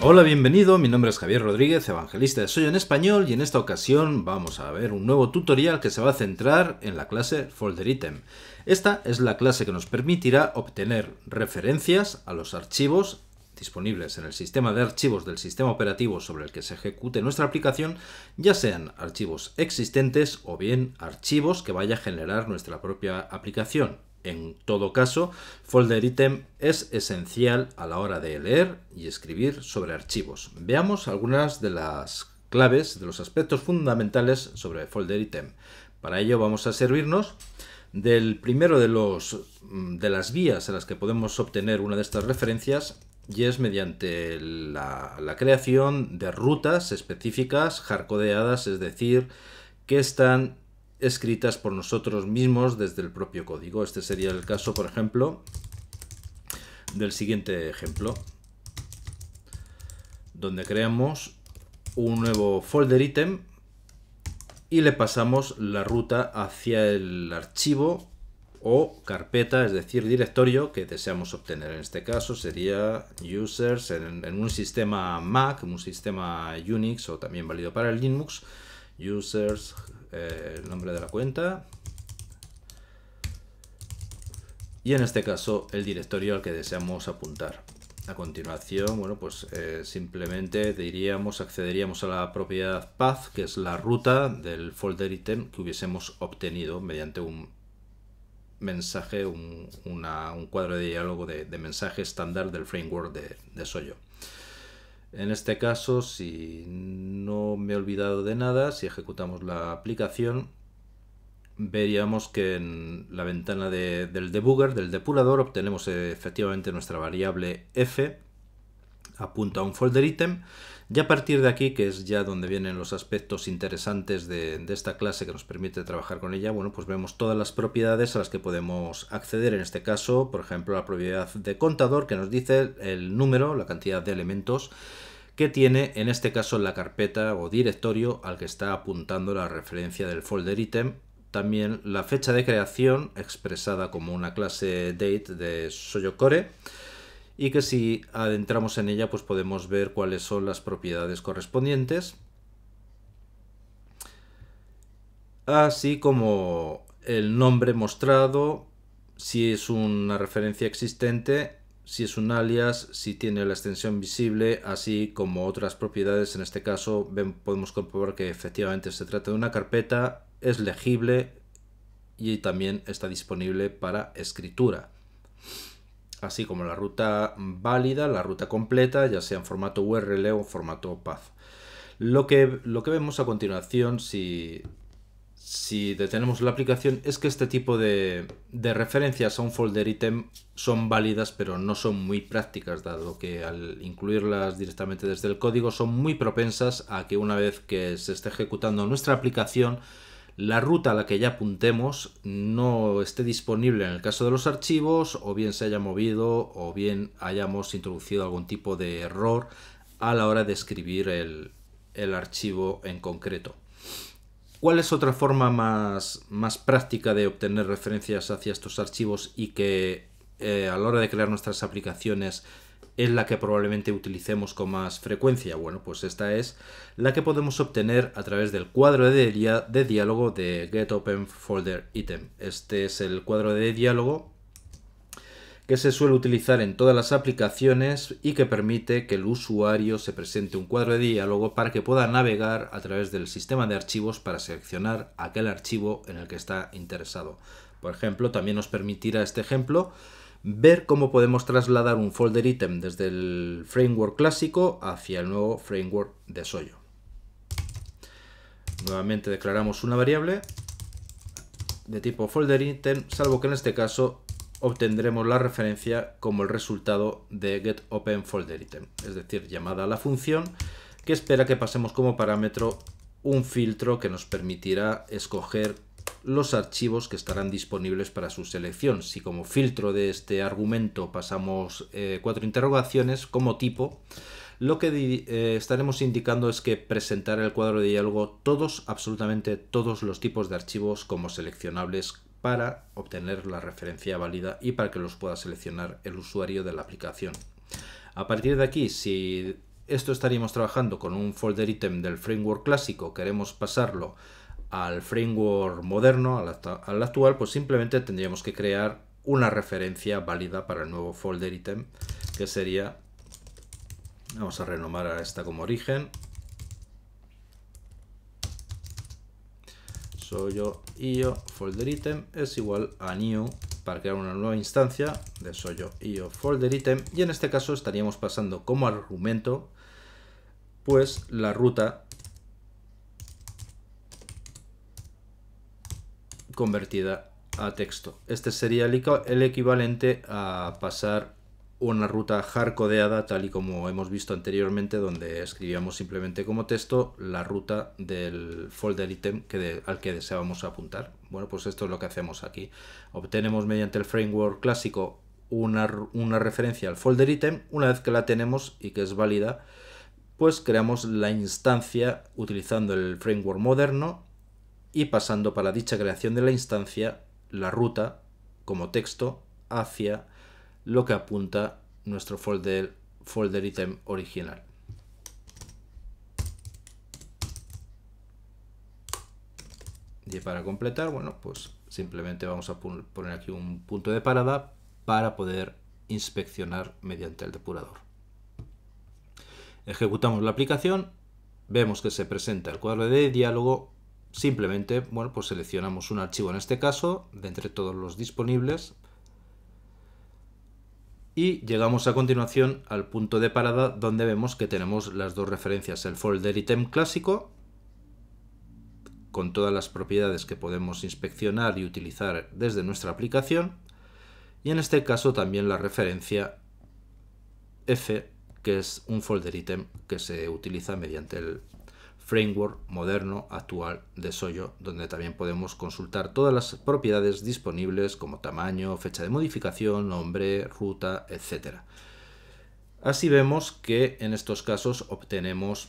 Hola, bienvenido, mi nombre es Javier Rodríguez, evangelista de Soy en Español y en esta ocasión vamos a ver un nuevo tutorial que se va a centrar en la clase Folder Item. Esta es la clase que nos permitirá obtener referencias a los archivos disponibles en el sistema de archivos del sistema operativo sobre el que se ejecute nuestra aplicación, ya sean archivos existentes o bien archivos que vaya a generar nuestra propia aplicación. En todo caso, Folder Item es esencial a la hora de leer y escribir sobre archivos. Veamos algunas de las claves de los aspectos fundamentales sobre Folder Item. Para ello vamos a servirnos del primero de, los, mm, de las vías a las que podemos obtener una de estas referencias y es mediante la, creación de rutas específicas hardcodeadas, es decir, que están escritas por nosotros mismos desde el propio código. Este sería el caso, por ejemplo, del siguiente ejemplo, donde creamos un nuevo folder item y le pasamos la ruta hacia el archivo o carpeta, es decir, directorio que deseamos obtener. En este caso sería users en, un sistema Mac, un sistema Unix o también válido para el Linux. Users, eh, el nombre de la cuenta. Y en este caso el directorio al que deseamos apuntar. A continuación, bueno, pues eh, simplemente diríamos, accederíamos a la propiedad path, que es la ruta del folder item que hubiésemos obtenido mediante un mensaje, un, cuadro de diálogo de, mensaje estándar del framework de, de Soyo. En este caso, si no me he olvidado de nada, si ejecutamos la aplicación, veríamos que en la ventana del debugger, del depurador, obtenemos eh, efectivamente nuestra variable f, apunta a un folder item y a partir de aquí, que es ya donde vienen los aspectos interesantes de, esta clase que nos permite trabajar con ella, bueno, pues vemos todas las propiedades a las que podemos acceder. En este caso, por ejemplo, la propiedad de contador que nos dice el número, la cantidad de elementos que tiene en este caso la carpeta o directorio al que está apuntando la referencia del folder item. También la fecha de creación expresada como una clase date de Soyocore y que si adentramos en ella pues podemos ver cuáles son las propiedades correspondientes así como el nombre mostrado, si es una referencia existente, si es un alias, si tiene la extensión visible, así como otras propiedades. En este caso podemos comprobar que efectivamente se trata de una carpeta, es legible y también está disponible para escritura así como la ruta válida, la ruta completa, ya sea en formato URL o formato path. Lo que, lo que vemos a continuación, si, si detenemos la aplicación, es que este tipo de, de, referencias a un folder item son válidas, pero no son muy prácticas, dado que al incluirlas directamente desde el código son muy propensas a que una vez que se esté ejecutando nuestra aplicación, la ruta a la que ya apuntemos no esté disponible en el caso de los archivos o bien se haya movido o bien hayamos introducido algún tipo de error a la hora de escribir el, archivo en concreto. ¿Cuál es otra forma más, más, práctica de obtener referencias hacia estos archivos y que eh, a la hora de crear nuestras aplicaciones es la que probablemente utilicemos con más frecuencia. Bueno, pues esta es la que podemos obtener a través del cuadro de, diálogo de Get Open Folder Este es el cuadro de diálogo que se suele utilizar en todas las aplicaciones y que permite que el usuario se presente un cuadro de diálogo para que pueda navegar a través del sistema de archivos para seleccionar aquel archivo en el que está interesado. Por ejemplo, también nos permitirá este ejemplo ver cómo podemos trasladar un folder item desde el framework clásico hacia el nuevo framework de Soyo. Nuevamente declaramos una variable de tipo folder item, salvo que en este caso obtendremos la referencia como el resultado de getOpenFolderItem, es decir, llamada a la función que espera que pasemos como parámetro un filtro que nos permitirá escoger los archivos que estarán disponibles para su selección. Si como filtro de este argumento pasamos eh, cuatro interrogaciones como tipo, lo que eh, estaremos indicando es que presentará el cuadro de diálogo todos, absolutamente todos los tipos de archivos como seleccionables para obtener la referencia válida y para que los pueda seleccionar el usuario de la aplicación. A partir de aquí, si esto estaríamos trabajando con un folder item del framework clásico, queremos pasarlo al framework moderno, al, actual, pues simplemente tendríamos que crear una referencia válida para el nuevo folder item, que sería, vamos a renomar a esta como origen, soy yo folder item es igual a new para crear una nueva instancia de soy yo folder item y en este caso estaríamos pasando como argumento pues la ruta convertida a texto. Este sería el equivalente a pasar una ruta hardcodeada tal y como hemos visto anteriormente donde escribíamos simplemente como texto la ruta del folder item que al que deseábamos apuntar. Bueno, pues esto es lo que hacemos aquí. Obtenemos mediante el framework clásico una, una referencia al folder item. Una vez que la tenemos y que es válida, pues creamos la instancia utilizando el framework moderno y pasando para dicha creación de la instancia la ruta como texto hacia lo que apunta nuestro folder, folder item original. Y para completar, bueno, pues simplemente vamos a poner aquí un punto de parada para poder inspeccionar mediante el depurador. Ejecutamos la aplicación, vemos que se presenta el cuadro de diálogo Simplemente, bueno, pues seleccionamos un archivo en este caso, de entre todos los disponibles, y llegamos a continuación al punto de parada donde vemos que tenemos las dos referencias, el folder item clásico, con todas las propiedades que podemos inspeccionar y utilizar desde nuestra aplicación, y en este caso también la referencia F, que es un folder item que se utiliza mediante el framework moderno actual de Soyo, donde también podemos consultar todas las propiedades disponibles como tamaño, fecha de modificación, nombre, ruta, etc. Así vemos que en estos casos obtenemos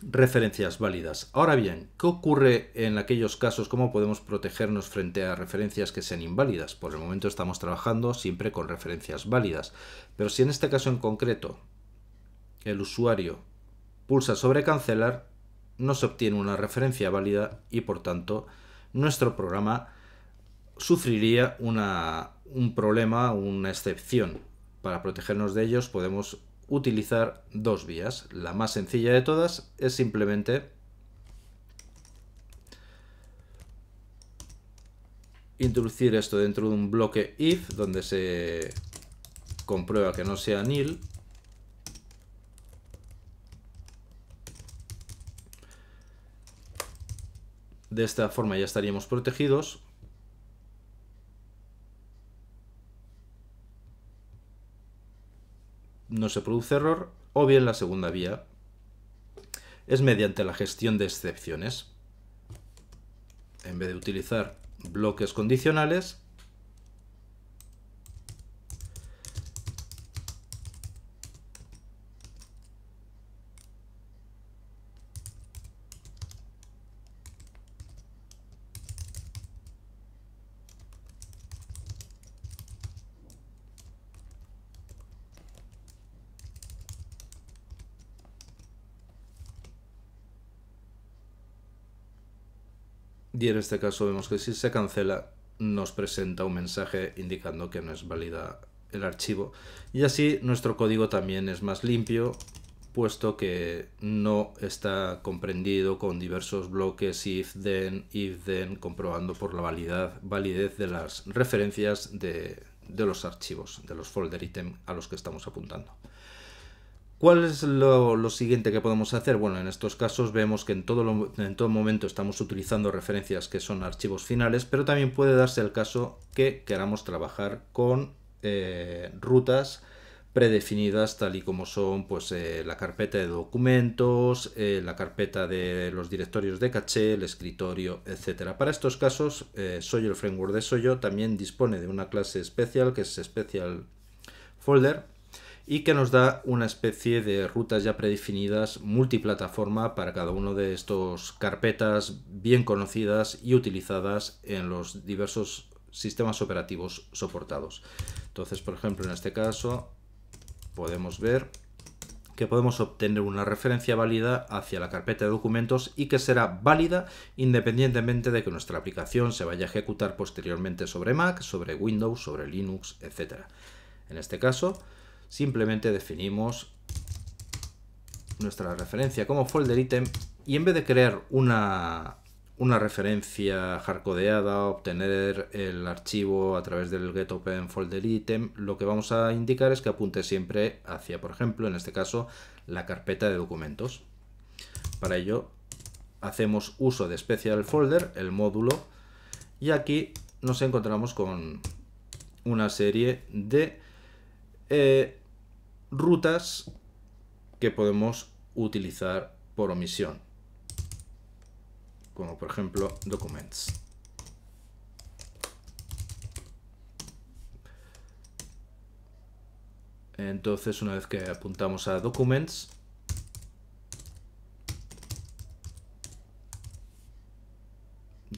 referencias válidas. Ahora bien, ¿qué ocurre en aquellos casos? ¿Cómo podemos protegernos frente a referencias que sean inválidas? Por el momento estamos trabajando siempre con referencias válidas. Pero si en este caso en concreto el usuario pulsa sobre cancelar, no se obtiene una referencia válida y por tanto nuestro programa sufriría un problema, una excepción. Para protegernos de ellos podemos utilizar dos vías. La más sencilla de todas es simplemente introducir esto dentro de un bloque if donde se comprueba que no sea nil De esta forma ya estaríamos protegidos. No se produce error. O bien la segunda vía es mediante la gestión de excepciones. En vez de utilizar bloques condicionales, Y en este caso vemos que si se cancela, nos presenta un mensaje indicando que no es válida el archivo. Y así nuestro código también es más limpio, puesto que no está comprendido con diversos bloques if, then, if, then, comprobando por la validez de las referencias de, de los archivos, de los folder item a los que estamos apuntando. ¿Cuál es lo, siguiente que podemos hacer? Bueno, en estos casos vemos que en todo, momento estamos utilizando referencias que son archivos finales, pero también puede darse el caso que queramos trabajar con eh, rutas predefinidas tal y como son pues eh, la carpeta de documentos, eh, la carpeta de los directorios de caché, el escritorio, etc. Para estos casos, Soyo, el framework de Soyo también dispone de una clase especial que es Special Folder y que nos da una especie de rutas ya predefinidas multiplataforma para cada uno de estos carpetas bien conocidas y utilizadas en los diversos sistemas operativos soportados. Entonces, por ejemplo, en este caso podemos ver que podemos obtener una referencia válida hacia la carpeta de documentos y que será válida independientemente de que nuestra aplicación se vaya a ejecutar posteriormente sobre Mac, sobre Windows, sobre Linux, etc. En este caso, simplemente definimos nuestra referencia como folder item y en vez de crear una, una referencia hardcodeada, obtener el archivo a través del get open folder item, lo que vamos a indicar es que apunte siempre hacia, por ejemplo, en este caso, la carpeta de documentos. Para ello hacemos uso de special folder, el módulo, y aquí nos encontramos con una serie de eh, rutas que podemos utilizar por omisión. Como por ejemplo, documents. Entonces, una vez que apuntamos a documents,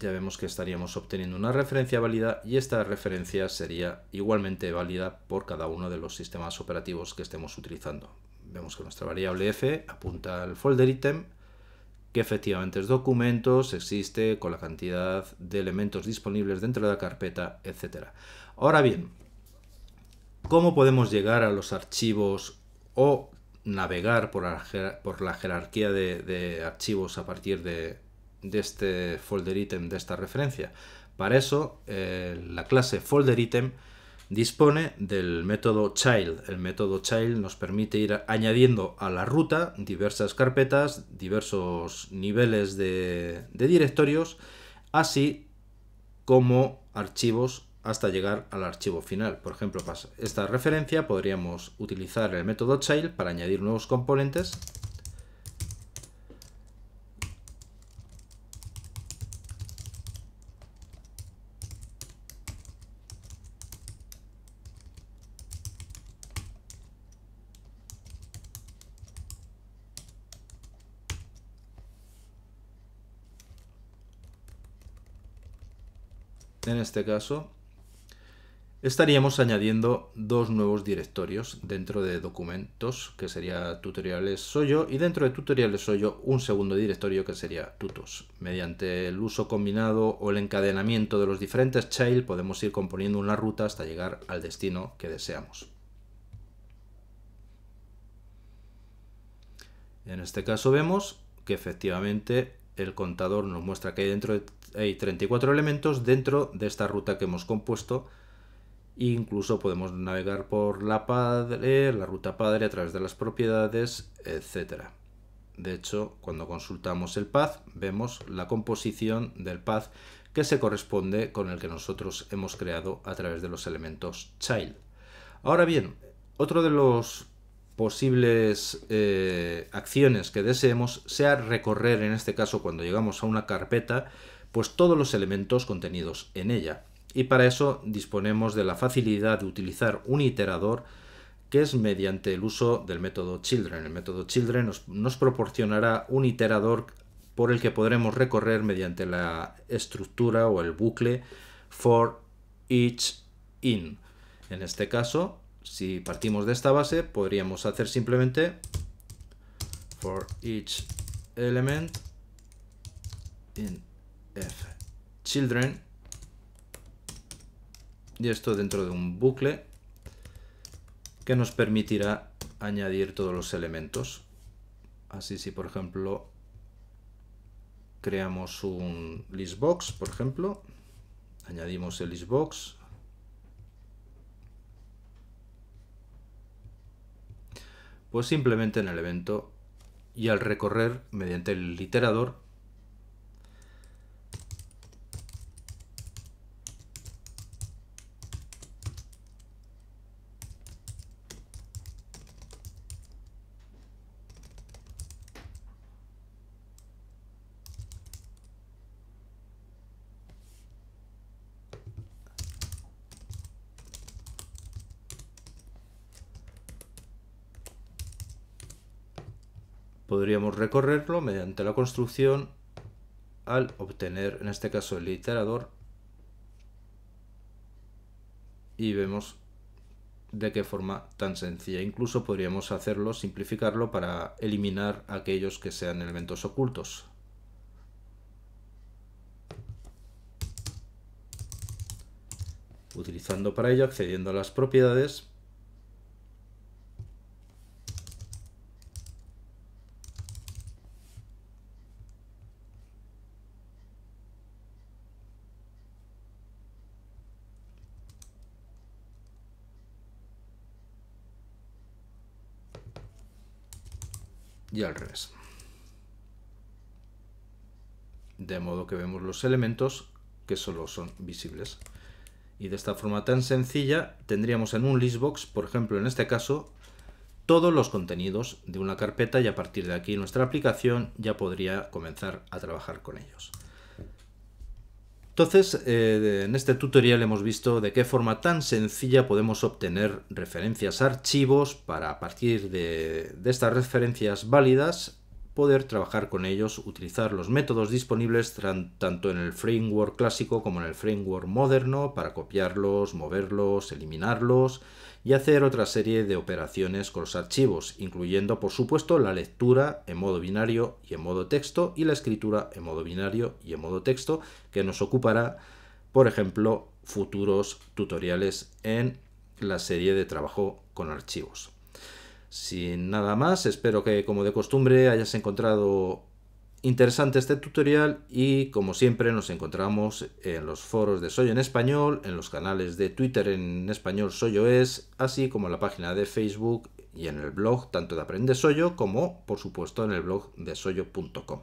ya vemos que estaríamos obteniendo una referencia válida y esta referencia sería igualmente válida por cada uno de los sistemas operativos que estemos utilizando. Vemos que nuestra variable f apunta al folder item, que efectivamente es documentos, existe con la cantidad de elementos disponibles dentro de la carpeta, etc. Ahora bien, ¿cómo podemos llegar a los archivos o navegar por la, jerarquía de archivos a partir de, de este folder item, de esta referencia. Para eso, eh, la clase folder item dispone del método child. El método child nos permite ir añadiendo a la ruta diversas carpetas, diversos niveles de, de directorios, así como archivos hasta llegar al archivo final. Por ejemplo, para esta referencia podríamos utilizar el método child para añadir nuevos componentes en este caso, estaríamos añadiendo dos nuevos directorios dentro de documentos, que sería tutoriales Yo, y dentro de tutoriales Yo un segundo directorio que sería tutos. Mediante el uso combinado o el encadenamiento de los diferentes child podemos ir componiendo una ruta hasta llegar al destino que deseamos. En este caso vemos que efectivamente el contador nos muestra que hay dentro de hay 34 elementos dentro de esta ruta que hemos compuesto. incluso podemos navegar por la padre, la ruta padre a través de las propiedades, etc. De hecho, cuando consultamos el path, vemos la composición del path que se corresponde con el que nosotros hemos creado a través de los elementos child. Ahora bien, otro de los posibles eh, acciones que deseemos sea recorrer, en este caso cuando llegamos a una carpeta, pues todos los elementos contenidos en ella. Y para eso disponemos de la facilidad de utilizar un iterador que es mediante el uso del método children. El método children nos, proporcionará un iterador por el que podremos recorrer mediante la estructura o el bucle for each in. En este caso, si partimos de esta base, podríamos hacer simplemente for each element in F. Children. Y esto dentro de un bucle que nos permitirá añadir todos los elementos. Así si, por ejemplo, creamos un listbox, por ejemplo, añadimos el listbox, pues simplemente en el evento y al recorrer mediante el iterador podríamos recorrerlo mediante la construcción al obtener en este caso el iterador y vemos de qué forma tan sencilla. Incluso podríamos hacerlo, simplificarlo para eliminar aquellos que sean elementos ocultos. Utilizando para ello, accediendo a las propiedades, y al revés. De modo que vemos los elementos que solo son visibles. Y de esta forma tan sencilla tendríamos en un listbox, por ejemplo en este caso, todos los contenidos de una carpeta y a partir de aquí nuestra aplicación ya podría comenzar a trabajar con ellos. Entonces, eh, en este tutorial hemos visto de qué forma tan sencilla podemos obtener referencias a archivos para a partir de estas referencias válidas poder trabajar con ellos, utilizar los métodos disponibles tanto en el framework clásico como en el framework moderno para copiarlos, moverlos, eliminarlos y hacer otra serie de operaciones con los archivos, incluyendo por supuesto la lectura en modo binario y en modo texto y la escritura en modo binario y en modo texto que nos ocupará, por ejemplo, futuros tutoriales en la serie de trabajo con archivos. Sin nada más, espero que como de costumbre hayas encontrado interesante este tutorial y como siempre nos encontramos en los foros de Soyo en Español, en los canales de Twitter en español Soyoes, así como en la página de Facebook y en el blog tanto de Aprende Soyo como por supuesto en el blog de soyo.com.